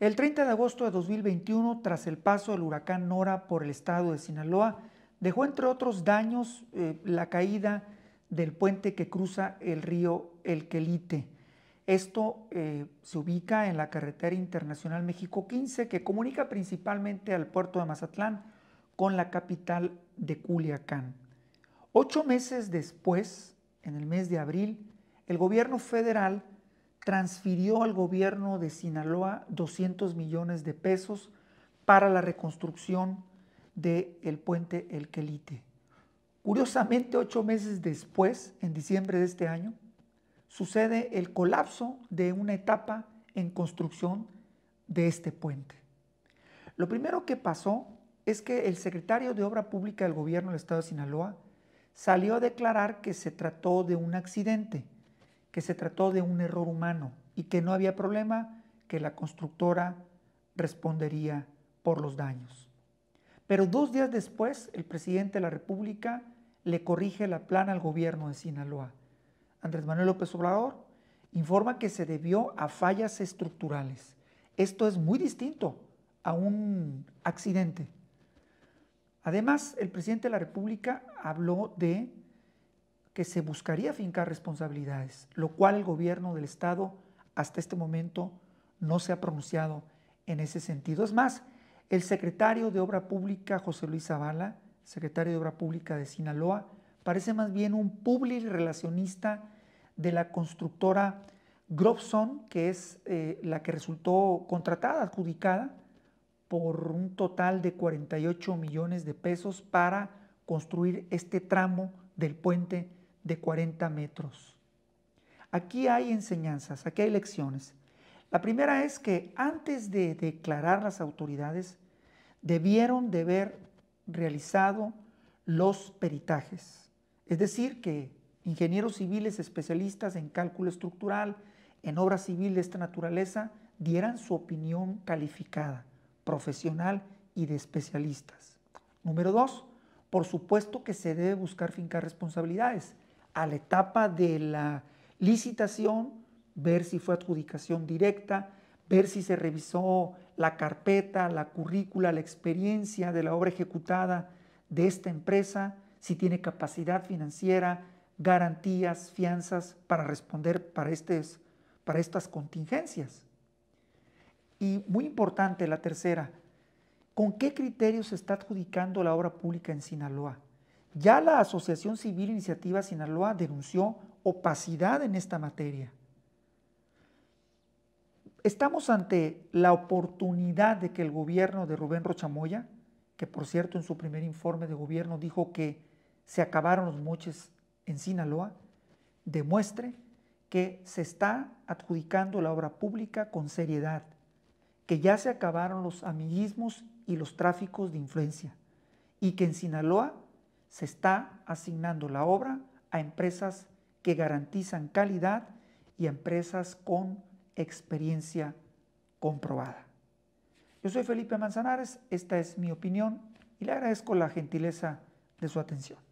El 30 de agosto de 2021, tras el paso del huracán Nora por el estado de Sinaloa, dejó entre otros daños eh, la caída del puente que cruza el río El Quelite. Esto eh, se ubica en la carretera internacional México 15 que comunica principalmente al puerto de Mazatlán con la capital de Culiacán. Ocho meses después, en el mes de abril, el gobierno federal transfirió al gobierno de Sinaloa 200 millones de pesos para la reconstrucción del el puente El Quelite. Curiosamente, ocho meses después, en diciembre de este año, sucede el colapso de una etapa en construcción de este puente. Lo primero que pasó es que el secretario de Obra Pública del Gobierno del Estado de Sinaloa salió a declarar que se trató de un accidente que se trató de un error humano y que no había problema, que la constructora respondería por los daños. Pero dos días después, el presidente de la República le corrige la plana al gobierno de Sinaloa. Andrés Manuel López Obrador informa que se debió a fallas estructurales. Esto es muy distinto a un accidente. Además, el presidente de la República habló de que se buscaría fincar responsabilidades, lo cual el gobierno del Estado hasta este momento no se ha pronunciado en ese sentido. Es más, el secretario de Obra Pública, José Luis Zavala, secretario de Obra Pública de Sinaloa, parece más bien un relacionista de la constructora Grobson, que es eh, la que resultó contratada, adjudicada, por un total de 48 millones de pesos para construir este tramo del puente de 40 metros. Aquí hay enseñanzas, aquí hay lecciones. La primera es que antes de declarar las autoridades, debieron de haber realizado los peritajes. Es decir, que ingenieros civiles especialistas en cálculo estructural, en obra civil de esta naturaleza, dieran su opinión calificada, profesional y de especialistas. Número dos, por supuesto que se debe buscar fincar responsabilidades a la etapa de la licitación, ver si fue adjudicación directa, ver si se revisó la carpeta, la currícula, la experiencia de la obra ejecutada de esta empresa, si tiene capacidad financiera, garantías, fianzas para responder para, para estas contingencias. Y muy importante la tercera, ¿con qué criterios se está adjudicando la obra pública en Sinaloa? Ya la Asociación Civil Iniciativa Sinaloa denunció opacidad en esta materia. Estamos ante la oportunidad de que el gobierno de Rubén Rochamoya, que por cierto en su primer informe de gobierno dijo que se acabaron los moches en Sinaloa, demuestre que se está adjudicando la obra pública con seriedad, que ya se acabaron los amiguismos y los tráficos de influencia, y que en Sinaloa se está asignando la obra a empresas que garantizan calidad y empresas con experiencia comprobada. Yo soy Felipe Manzanares, esta es mi opinión y le agradezco la gentileza de su atención.